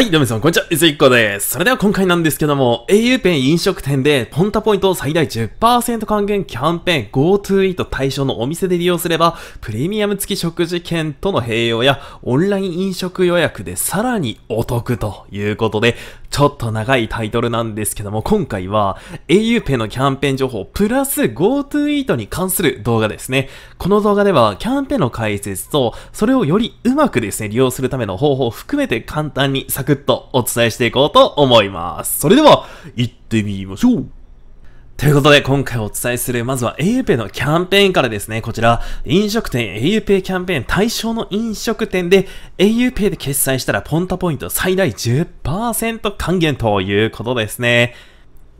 はい、どうも皆さん、こんにちは。いついっこです。それでは今回なんですけども、au ペン飲食店で、ポンタポイント最大10%還元キャンペーン GoToEat 対象のお店で利用すれば、プレミアム付き食事券との併用や、オンライン飲食予約でさらにお得ということで、ちょっと長いタイトルなんですけども、今回は au ペンのキャンペーン情報、プラス GoToEat に関する動画ですね。この動画では、キャンペーンの解説と、それをよりうまくですね、利用するための方法を含めて簡単に作クッとお伝えしていこうと思います。それでは、行ってみましょうということで、今回お伝えする、まずは auPay のキャンペーンからですね、こちら、飲食店 auPay キャンペーン対象の飲食店で auPay で決済したらポンタポイント最大10%還元ということですね。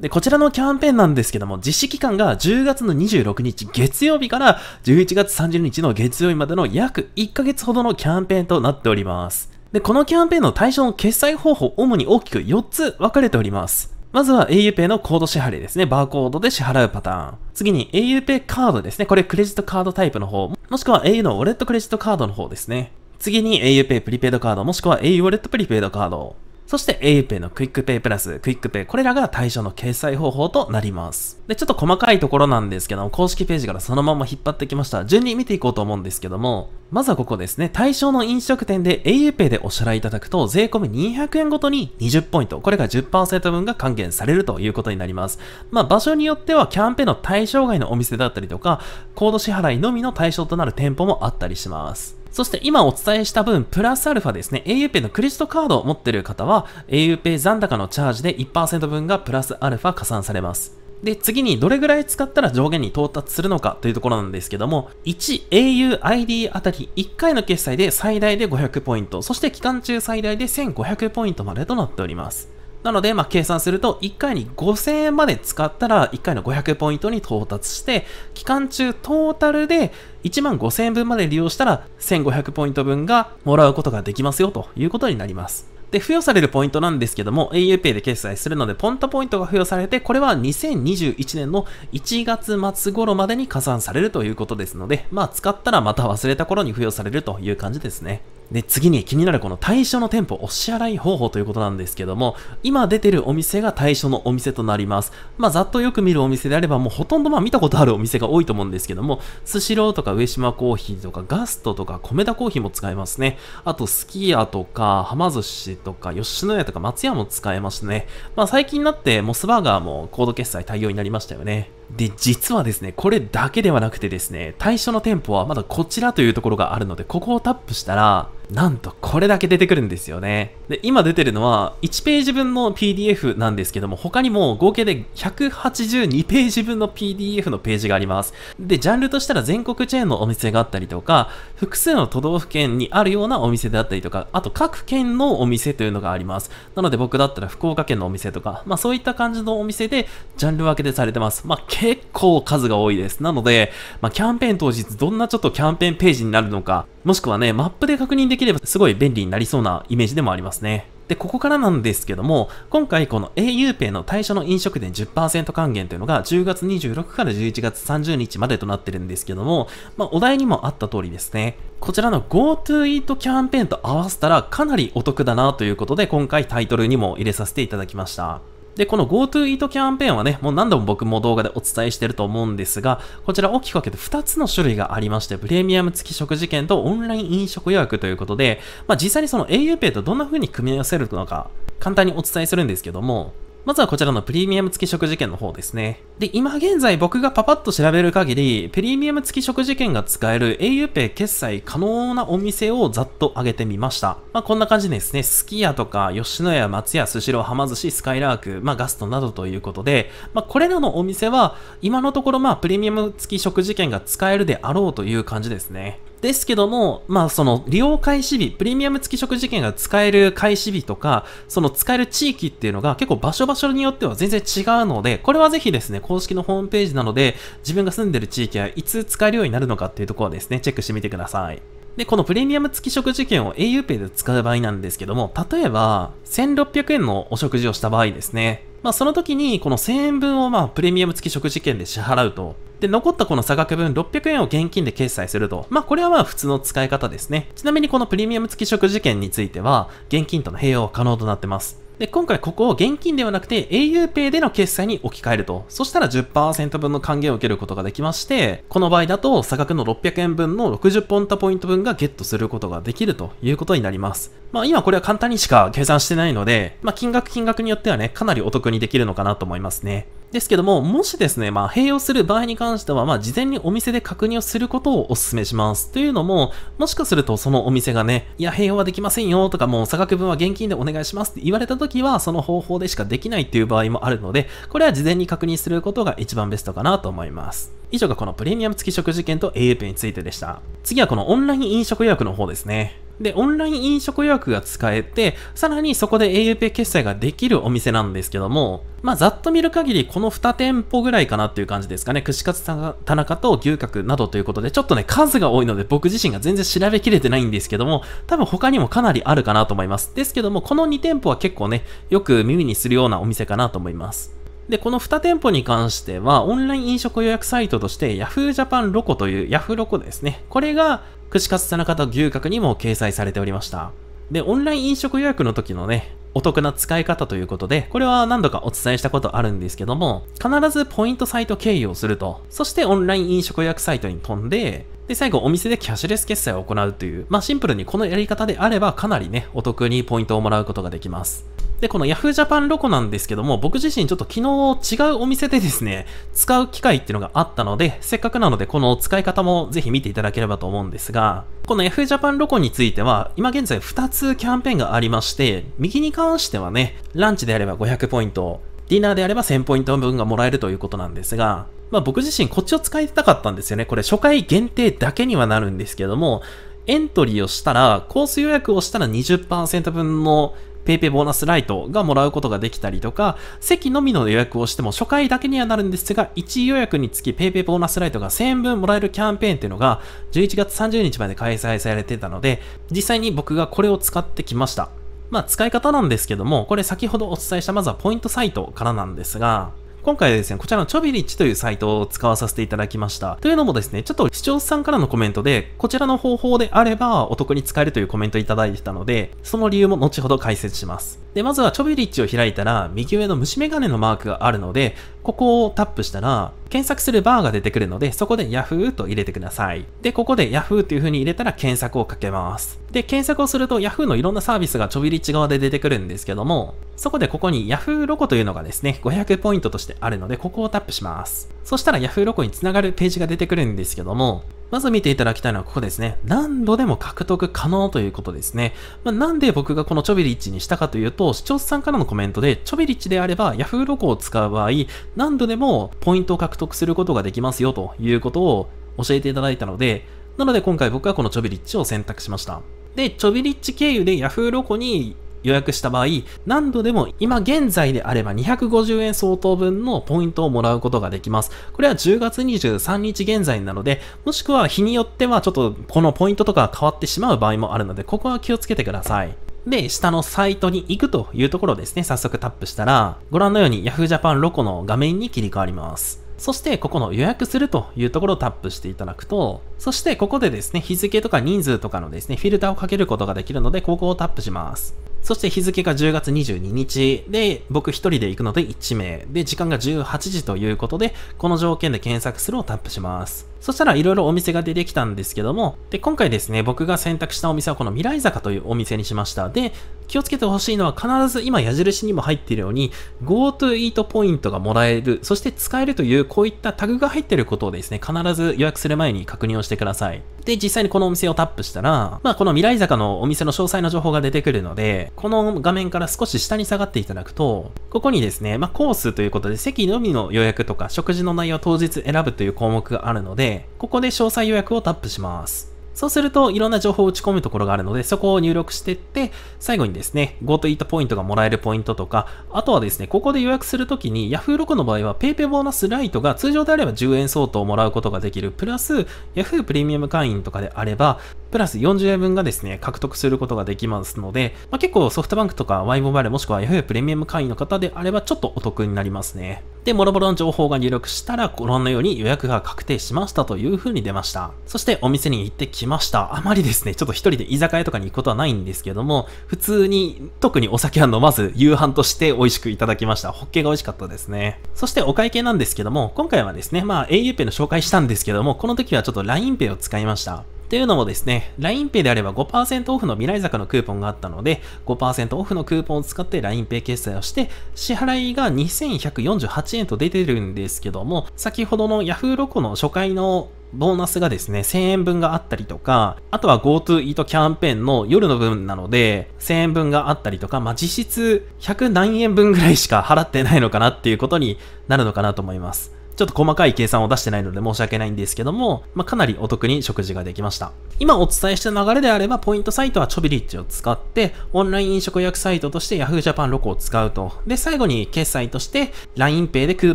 で、こちらのキャンペーンなんですけども、実施期間が10月の26日月曜日から11月30日の月曜日までの約1ヶ月ほどのキャンペーンとなっております。で、このキャンペーンの対象の決済方法、主に大きく4つ分かれております。まずは auPay のコード支払いですね。バーコードで支払うパターン。次に auPay カードですね。これクレジットカードタイプの方。もしくは au のウォレットクレジットカードの方ですね。次に auPay プリペイドカードもしくは au ウォレットプリペイドカード。そして auPay のクイックペイプラス、クイックペイ、これらが対象の決済方法となります。で、ちょっと細かいところなんですけども、公式ページからそのまま引っ張ってきました。順に見ていこうと思うんですけども、まずはここですね、対象の飲食店で auPay でお支払いいただくと、税込み200円ごとに20ポイント、これが10%分が還元されるということになります。まあ、場所によってはキャンペーンの対象外のお店だったりとか、コード支払いのみの対象となる店舗もあったりします。そして今お伝えした分、プラスアルファですね、auPay のクレジットカードを持っている方は、auPay 残高のチャージで1%分がプラスアルファ加算されます。で、次にどれぐらい使ったら上限に到達するのかというところなんですけども、1auID あたり1回の決済で最大で500ポイント、そして期間中最大で1500ポイントまでとなっております。なので、まあ、計算すると、1回に5000円まで使ったら、1回の500ポイントに到達して、期間中トータルで1万5000円分まで利用したら、1500ポイント分がもらうことができますよということになります。で、付与されるポイントなんですけども、auPay で決済するので、ポンタポイントが付与されて、これは2021年の1月末頃までに加算されるということですので、まあ、使ったらまた忘れた頃に付与されるという感じですね。で、次に気になるこの対象の店舗お支払い方法ということなんですけども、今出てるお店が対象のお店となります。まあ、ざっとよく見るお店であれば、もうほとんどまあ見たことあるお店が多いと思うんですけども、スシローとか上島コーヒーとかガストとか米田コーヒーも使えますね。あと、スキ家とか、はま寿司とか、吉野家とか松屋も使えますね。まあ、最近になってモスバーガーもコード決済対応になりましたよね。で、実はですね、これだけではなくてですね、対象の店舗はまだこちらというところがあるので、ここをタップしたら、なんとこれだけ出てくるんですよね。で、今出てるのは1ページ分の PDF なんですけども、他にも合計で182ページ分の PDF のページがあります。で、ジャンルとしたら全国チェーンのお店があったりとか、複数の都道府県にあるようなお店であったりとか、あと各県のお店というのがあります。なので僕だったら福岡県のお店とか、まあそういった感じのお店でジャンル分けでされてます。まあ結構数が多いです。なので、まあキャンペーン当日どんなちょっとキャンペーンページになるのか、もしくはね、マップで確認でききればすごい便利になりそうなイメージでもありますね。で、ここからなんですけども、今回この auPay の対象の飲食店10%還元というのが10月26から11月30日までとなってるんですけども、まあ、お題にもあった通りですね。こちらの GoToEat キャンペーンと合わせたらかなりお得だなということで今回タイトルにも入れさせていただきました。で、この GoToEat キャンペーンはね、もう何度も僕も動画でお伝えしてると思うんですが、こちら大きく分けて2つの種類がありまして、プレミアム付き食事券とオンライン飲食予約ということで、まあ実際にその auPay とどんな風に組み合わせるのか、簡単にお伝えするんですけども、まずはこちらのプレミアム付き食事券の方ですね。で、今現在僕がパパッと調べる限り、プレミアム付き食事券が使える auPay 決済可能なお店をざっと上げてみました。まあ、こんな感じですね。すき家とか、吉野家、松屋、スシロー、はま寿司、スカイラーク、まあ、ガストなどということで、まあ、これらのお店は、今のところまあ、プレミアム付き食事券が使えるであろうという感じですね。ですけども、まあその利用開始日、プレミアム付き食事券が使える開始日とか、その使える地域っていうのが結構場所場所によっては全然違うので、これはぜひですね、公式のホームページなので、自分が住んでる地域はいつ使えるようになるのかっていうところですね、チェックしてみてください。で、このプレミアム付き食事券を auPay で使う場合なんですけども、例えば、1600円のお食事をした場合ですね、まあ、その時にこの1000円分をまあプレミアム付き食事券で支払うと。で、残ったこの差額分600円を現金で決済すると。まあ、これはまあ普通の使い方ですね。ちなみにこのプレミアム付き食事券については、現金との併用は可能となってます。で、今回ここを現金ではなくて auPay での決済に置き換えると。そしたら10%分の還元を受けることができまして、この場合だと差額の600円分の60ポンタポイント分がゲットすることができるということになります。まあ今これは簡単にしか計算してないので、まあ金額金額によってはね、かなりお得にできるのかなと思いますね。ですけども、もしですね、まあ、併用する場合に関しては、まあ、事前にお店で確認をすることをお勧めします。というのも、もしかするとそのお店がね、いや、併用はできませんよとか、もう差額分は現金でお願いしますって言われた時は、その方法でしかできないっていう場合もあるので、これは事前に確認することが一番ベストかなと思います。以上がこのプレミアム付き食事券と au ペについてでした。次はこのオンライン飲食予約の方ですね。で、オンライン飲食予約が使えて、さらにそこで auPay 決済ができるお店なんですけども、まあ、ざっと見る限り、この2店舗ぐらいかなっていう感じですかね。串カツ田中と牛角などということで、ちょっとね、数が多いので、僕自身が全然調べきれてないんですけども、多分他にもかなりあるかなと思います。ですけども、この2店舗は結構ね、よく耳にするようなお店かなと思います。で、この2店舗に関しては、オンライン飲食予約サイトとして Yahoo Japan ロコという Yahoo ロコですね。これが、串カツ田中と牛角にも掲載されておりました。で、オンライン飲食予約の時のね、お得な使い方ということで、これは何度かお伝えしたことあるんですけども、必ずポイントサイト経由をすると、そしてオンライン飲食予約サイトに飛んで、で、最後お店でキャッシュレス決済を行うという、まあシンプルにこのやり方であればかなりね、お得にポイントをもらうことができます。で、この Yahoo Japan ロコなんですけども、僕自身ちょっと昨日違うお店でですね、使う機会っていうのがあったので、せっかくなのでこの使い方もぜひ見ていただければと思うんですが、この Yahoo Japan ロコについては、今現在2つキャンペーンがありまして、右に関してはね、ランチであれば500ポイント、ディナーであれば1000ポイント分がもらえるということなんですが、まあ僕自身こっちを使いたかったんですよね。これ初回限定だけにはなるんですけども、エントリーをしたら、コース予約をしたら20%分の PayPay ボーナスライトがもらうことができたりとか、席のみの予約をしても初回だけにはなるんですが、1予約につき PayPay ボーナスライトが1000円分もらえるキャンペーンっていうのが11月30日まで開催されてたので、実際に僕がこれを使ってきました。まあ使い方なんですけども、これ先ほどお伝えしたまずはポイントサイトからなんですが、今回はですね、こちらのチョビリッチというサイトを使わさせていただきました。というのもですね、ちょっと視聴者さんからのコメントで、こちらの方法であればお得に使えるというコメントいただいてたので、その理由も後ほど解説します。で、まずはチョビリッチを開いたら、右上の虫眼鏡のマークがあるので、ここをタップしたら、検索するバーが出てくるので、そこで Yahoo と入れてください。で、ここで Yahoo という風に入れたら検索をかけます。で、検索をすると Yahoo のいろんなサービスがちょびッチ側で出てくるんですけども、そこでここに Yahoo ロコというのがですね、500ポイントとしてあるので、ここをタップします。そしたら Yahoo ロコにつながるページが出てくるんですけども、まず見ていただきたいのはここですね。何度でも獲得可能ということですね。まあ、なんで僕がこのチョビリッチにしたかというと、視聴者さんからのコメントで、チョビリッチであれば Yahoo ロコを使う場合、何度でもポイントを獲得することができますよということを教えていただいたので、なので今回僕はこのチョビリッチを選択しました。で、ちょびリッチ経由で Yahoo ロコに予約した場合、何度でも今現在であれば250円相当分のポイントをもらうことができます。これは10月23日現在なので、もしくは日によってはちょっとこのポイントとか変わってしまう場合もあるので、ここは気をつけてください。で、下のサイトに行くというところですね、早速タップしたら、ご覧のように Yahoo Japan ロコの画面に切り替わります。そしてここの予約するというところをタップしていただくと、そしてここでですね、日付とか人数とかのですね、フィルターをかけることができるので、ここをタップします。そして日付が10月22日で、僕一人で行くので1名。で、時間が18時ということで、この条件で検索するをタップします。そしたらいろいろお店が出てきたんですけども、で、今回ですね、僕が選択したお店はこの未来坂というお店にしました。で、気をつけてほしいのは必ず今矢印にも入っているように、GoTo Eat ポイントがもらえる、そして使えるというこういったタグが入っていることをですね、必ず予約する前に確認をしてください。で、実際にこのお店をタップしたら、まあこの未来坂のお店の詳細の情報が出てくるので、この画面から少し下に下がっていただくと、ここにですね、まあ、コースということで、席のみの予約とか、食事の内容を当日選ぶという項目があるので、ここで詳細予約をタップします。そうすると、いろんな情報を打ち込むところがあるので、そこを入力してって、最後にですね、GoToEat ポイントがもらえるポイントとか、あとはですね、ここで予約するときに、Yahoo6 の場合は PayPay ボーナスライトが通常であれば10円相当をもらうことができる。プラス、Yahoo プレミアム会員とかであれば、プラス40円分がですね、獲得することができますので、まあ、結構ソフトバンクとか Y モバイルもしくは Yahoo プレミアム会員の方であればちょっとお得になりますね。で、もろもろの情報が入力したら、ご覧のように予約が確定しましたという風に出ました。そしてお店に行ってきました。あまりですね、ちょっと一人で居酒屋とかに行くことはないんですけども、普通に特にお酒は飲まず、夕飯として美味しくいただきました。ホッケが美味しかったですね。そしてお会計なんですけども、今回はですね、まあ a u ペ a の紹介したんですけども、この時はちょっと LINEPay を使いました。というのもですね、LINEPay であれば5%オフの未来坂のクーポンがあったので、5%オフのクーポンを使って LINEPay 決済をして、支払いが2148円と出てるんですけども、先ほどの Yahoo ロコの初回のボーナスがですね、1000円分があったりとか、あとは GoToEat キャンペーンの夜の分なので、1000円分があったりとか、まあ、実質100何円分ぐらいしか払ってないのかなっていうことになるのかなと思います。ちょっと細かい計算を出してないので申し訳ないんですけども、まあ、かなりお得に食事ができました。今お伝えした流れであれば、ポイントサイトはチョビリッジを使って、オンライン飲食予約サイトとして Yahoo Japan ロコを使うと。で、最後に決済として LINEPay でクー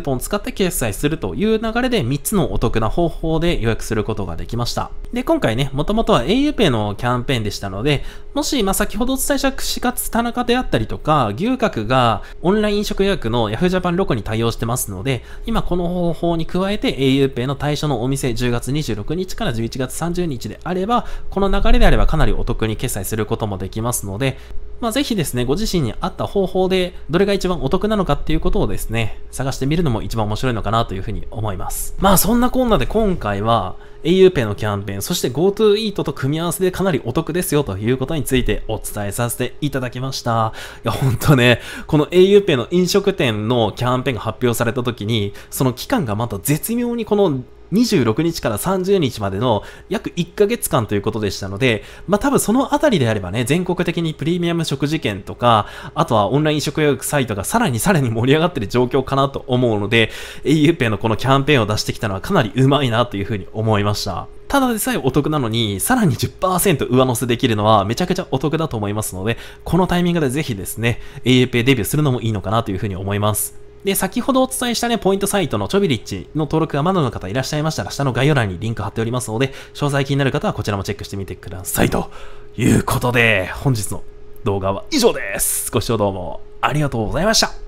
ポンを使って決済するという流れで3つのお得な方法で予約することができました。で、今回ね、もともとは auPay のキャンペーンでしたので、もし、まあ、先ほどお伝えした串カツ田中であったりとか、牛角がオンライン飲食予約の Yahoo Japan ロコに対応してますので、今この方方法に加えて auPay の対象のお店10月26日から11月30日であれば、この流れであればかなりお得に決済することもできますので、まあ、ぜひですね、ご自身に合った方法で、どれが一番お得なのかっていうことをですね、探してみるのも一番面白いのかなというふうに思います。まあ、そんなこんなで今回は、auPay のキャンペーン、そして GoToEat と組み合わせでかなりお得ですよということについてお伝えさせていただきました。いや、ほんとね、この auPay の飲食店のキャンペーンが発表された時に、その期間がまた絶妙にこの26日から30日までの約1ヶ月間ということでしたので、まあ多分そのあたりであればね、全国的にプレミアム食事券とか、あとはオンライン食予約サイトがさらにさらに盛り上がってる状況かなと思うので、auPay のこのキャンペーンを出してきたのはかなりうまいなというふうに思いました。ただでさえお得なのに、さらに10%上乗せできるのはめちゃくちゃお得だと思いますので、このタイミングでぜひですね、a u p デビューするのもいいのかなというふうに思います。で、先ほどお伝えしたね、ポイントサイトのチョビリッチの登録がまだの方いらっしゃいましたら、下の概要欄にリンク貼っておりますので、詳細気になる方はこちらもチェックしてみてください。ということで、本日の動画は以上です。ご視聴どうもありがとうございました。